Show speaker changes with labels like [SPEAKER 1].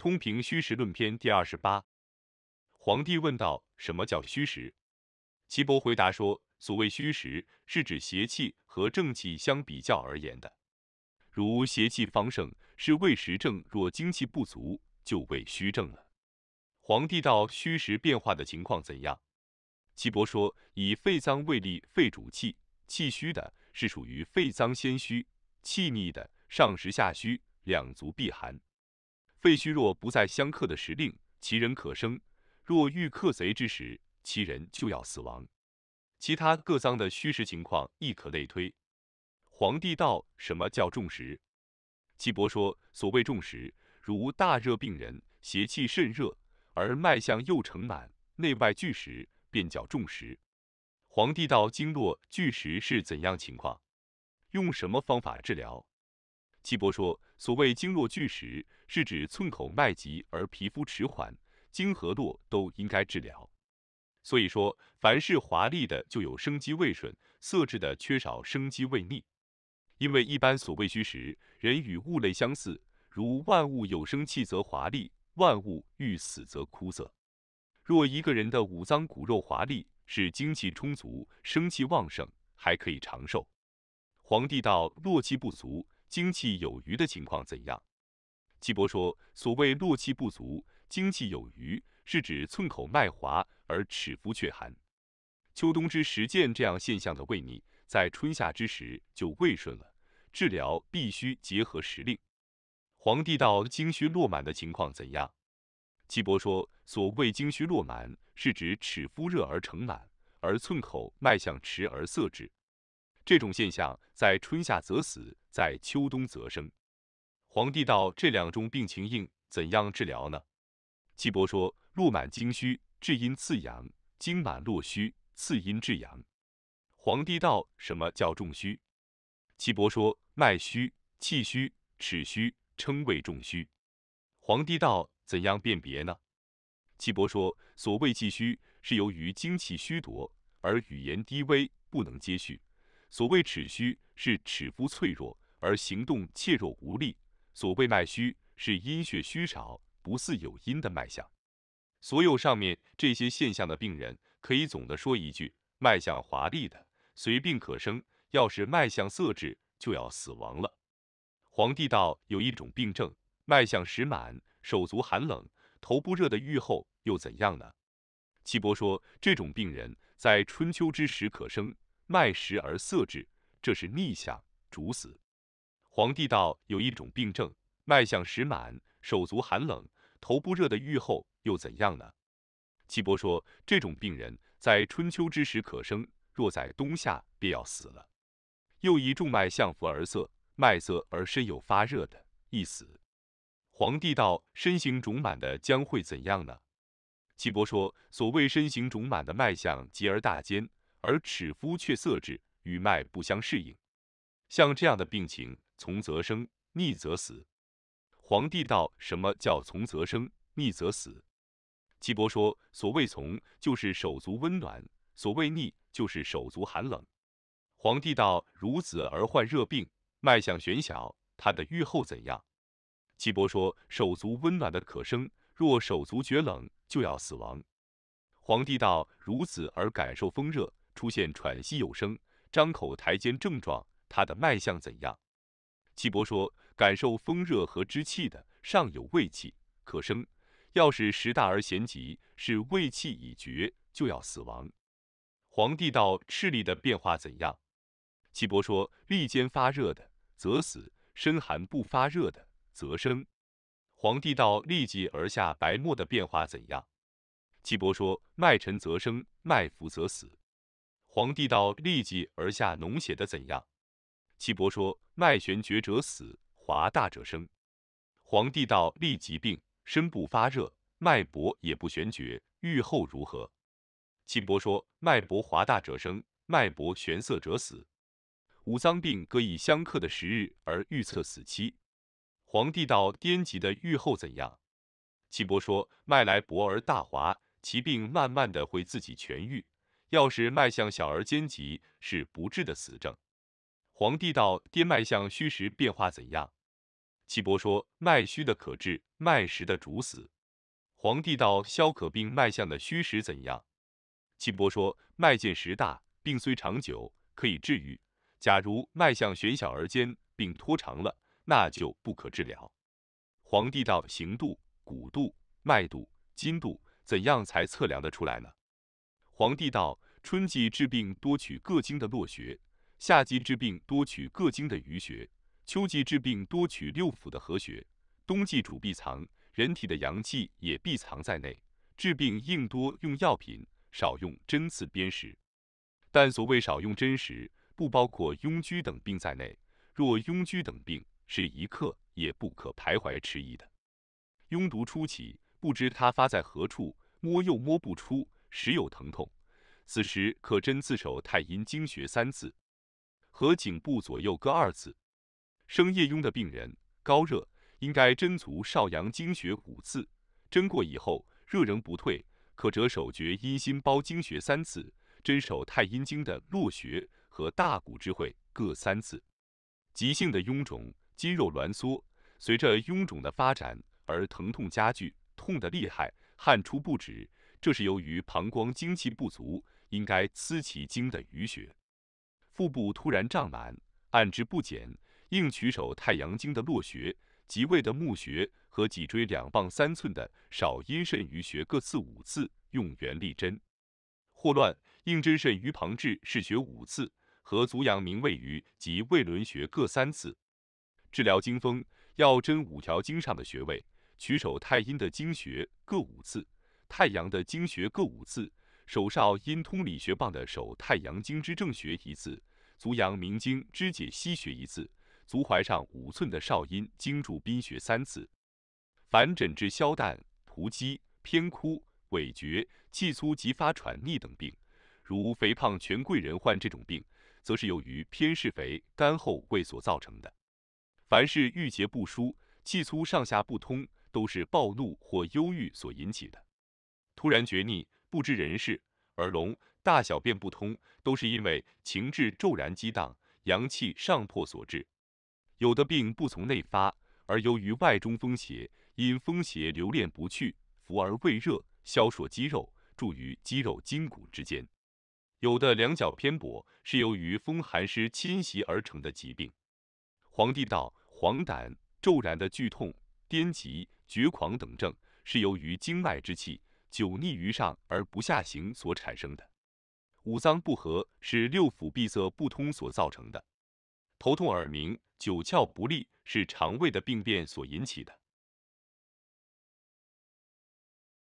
[SPEAKER 1] 通评虚实论篇第二十八，皇帝问道：“什么叫虚实？”岐伯回答说：“所谓虚实，是指邪气和正气相比较而言的。如邪气方盛是胃实症，若精气不足就为虚症了。”皇帝道：“虚实变化的情况怎样？”岐伯说：“以肺脏为立，肺主气，气虚的是属于肺脏先虚，气逆的上实下虚，两足必寒。”肺虚弱不再相克的时令，其人可生；若遇克贼之时，其人就要死亡。其他各脏的虚实情况亦可类推。皇帝道：什么叫重实？岐伯说：所谓重实，如大热病人，邪气甚热，而脉象又盛满，内外俱实，便叫重实。皇帝道：经络俱实是怎样情况？用什么方法治疗？岐伯说：“所谓经络聚实，是指寸口脉急而皮肤迟缓，经和络都应该治疗。所以说，凡是华丽的就有生机未顺，色质的缺少生机未逆。因为一般所谓虚实，人与物类相似，如万物有生气则华丽，万物欲死则枯涩。若一个人的五脏骨肉华丽，是精气充足，生气旺盛，还可以长寿。”皇帝道：“络气不足。”精气有余的情况怎样？岐伯说：“所谓络气不足，精气有余，是指寸口脉滑而尺肤却寒。秋冬之时见这样现象的胃逆，在春夏之时就胃顺了。治疗必须结合时令。”皇帝道：“精虚络满的情况怎样？”岐伯说：“所谓精虚络满，是指尺肤热而成满，而寸口脉象迟而涩滞。”这种现象在春夏则死，在秋冬则生。皇帝道：这两种病情应怎样治疗呢？岐伯说：络满经虚，治阴次阳；经满络虚，次阴治阳。皇帝道：什么叫重虚？岐伯说：脉虚、气虚、齿虚，称谓重虚。皇帝道：怎样辨别呢？岐伯说：所谓气虚，是由于精气虚夺，而语言低微，不能接续。所谓齿虚，是齿肤脆弱，而行动怯弱无力；所谓脉虚，是阴血虚少，不似有阴的脉象。所有上面这些现象的病人，可以总的说一句：脉象华丽的，随病可生；要是脉象色滞，就要死亡了。皇帝道：有一种病症，脉象实满，手足寒冷，头部热的，愈后又怎样呢？岐伯说：这种病人在春秋之时可生。脉实而涩滞，这是逆象，主死。皇帝道：有一种病症，脉象实满，手足寒冷，头部热的，愈后又怎样呢？岐伯说：这种病人在春秋之时可生，若在冬夏便要死了。又一重脉象浮而涩，脉涩而身有发热的，一死。皇帝道：身形肿满的将会怎样呢？岐伯说：所谓身形肿满的脉象急而大尖。而尺夫却色质与脉不相适应。像这样的病情，从则生，逆则死。皇帝道：什么叫从则生，逆则死？岐伯说：所谓从，就是手足温暖；所谓逆，就是手足寒冷。皇帝道：如此而患热病，脉象玄小，他的预后怎样？岐伯说：手足温暖的可生，若手足厥冷，就要死亡。皇帝道：如此而感受风热。出现喘息有声、张口抬肩症状，他的脉象怎样？岐伯说，感受风热和之气的，上有胃气，可生；要是食大而咸急，是胃气已绝，就要死亡。皇帝道，赤力的变化怎样？岐伯说，痢间发热的，则死；身寒不发热的，则生。皇帝道，痢疾而下白沫的变化怎样？岐伯说，脉沉则生，脉浮则死。皇帝道：立即而下脓血的怎样？岐伯说：脉悬绝者死，滑大者生。皇帝道：立疾病，身不发热，脉搏也不悬绝，愈后如何？岐伯说：脉搏滑大者生，脉搏悬涩者死。五脏病各以相克的时日而预测死期。皇帝道：颠急的愈后怎样？岐伯说：脉来薄而大滑，其病慢慢的会自己痊愈。要是脉象小而尖急，是不治的死症。皇帝道：爹，脉象虚实变化怎样？岐伯说：脉虚的可治，脉实的主死。皇帝道：消渴病脉象的虚实怎样？岐伯说：脉见实大，病虽长久，可以治愈。假如脉象悬小而尖，并拖长了，那就不可治疗。皇帝道：行度、骨度、脉度、筋度，怎样才测量得出来呢？皇帝道：春季治病多取各经的络穴，夏季治病多取各经的俞穴，秋季治病多取六腑的合穴，冬季主必藏，人体的阳气也必藏在内。治病应多用药品，少用针刺砭石。但所谓少用针石，不包括痈疽等病在内。若痈疽等病，是一刻也不可徘徊迟疑的。痈毒初起，不知它发在何处，摸又摸不出。时有疼痛，此时可针刺手太阴经穴三次，和颈部左右各二次。生夜痈的病人高热，应该针足少阳经穴五次。针过以后热仍不退，可折手厥阴心包经穴三次，针手太阴经的络穴和大骨之会各三次。急性的臃肿、肌肉挛缩，随着臃肿的发展而疼痛加剧，痛得厉害，汗出不止。这是由于膀胱精气不足，应该滋其精的淤血。腹部突然胀满，按之不减，应取手太阳经的络穴，即胃的募穴和脊椎两傍三寸的少阴肾俞穴各刺五次，用圆立针。霍乱应针肾俞旁至是穴五次，和足阳明胃俞及胃轮穴各三次。治疗惊风要针五条经上的穴位，取手太阴的经穴各五次。太阳的经穴各五次，手少阴通理穴棒的手太阳经之正穴一次，足阳明经之解溪穴一次，足踝上五寸的少阴经主宾穴三次。凡诊治消淡、涂积、偏枯、萎绝、气粗、及发喘逆等病，如肥胖权贵人患这种病，则是由于偏嗜肥、肝厚胃所造成的。凡是郁结不舒、气粗上下不通，都是暴怒或忧郁所引起的。突然绝逆，不知人事，耳聋，大小便不通，都是因为情志骤然激荡，阳气上破所致。有的病不从内发，而由于外中风邪，因风邪留恋不去，伏而胃热，消灼肌肉，住于肌肉筋骨之间。有的两脚偏跛，是由于风寒湿侵袭而成的疾病。皇帝道：黄疸、骤然的剧痛、癫疾、绝狂等症，是由于经脉之气。久逆于上而不下行所产生的，五脏不和是六腑闭塞不通所造成的，头痛耳鸣、九窍不利是肠胃的病变所引起的。